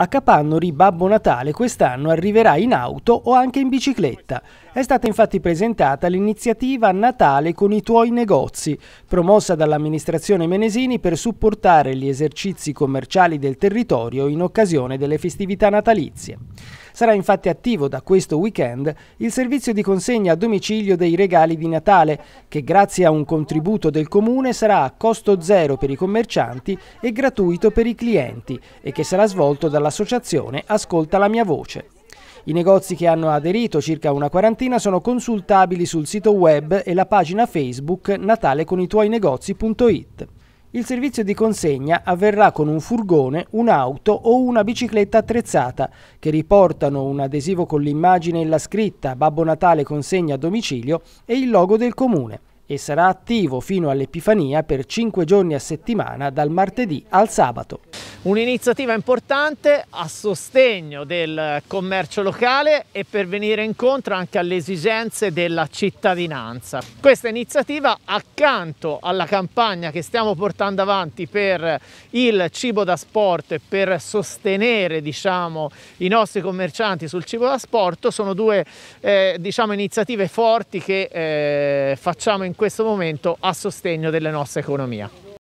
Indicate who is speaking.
Speaker 1: A Capannori Babbo Natale quest'anno arriverà in auto o anche in bicicletta. È stata infatti presentata l'iniziativa Natale con i tuoi negozi, promossa dall'amministrazione Menesini per supportare gli esercizi commerciali del territorio in occasione delle festività natalizie. Sarà infatti attivo da questo weekend il servizio di consegna a domicilio dei regali di Natale, che grazie a un contributo del Comune sarà a costo zero per i commercianti e gratuito per i clienti e che sarà svolto dall'associazione Ascolta la mia voce. I negozi che hanno aderito, circa una quarantina, sono consultabili sul sito web e la pagina Facebook nataleconituoinegozi.it. Il servizio di consegna avverrà con un furgone, un'auto o una bicicletta attrezzata che riportano un adesivo con l'immagine e la scritta Babbo Natale consegna a domicilio e il logo del comune e sarà attivo fino all'Epifania per 5 giorni a settimana dal martedì al sabato.
Speaker 2: Un'iniziativa importante a sostegno del commercio locale e per venire incontro anche alle esigenze della cittadinanza. Questa iniziativa accanto alla campagna che stiamo portando avanti per il cibo da sport e per sostenere diciamo, i nostri commercianti sul cibo da sport sono due eh, diciamo, iniziative forti che eh, facciamo in in questo momento a sostegno della nostra economia.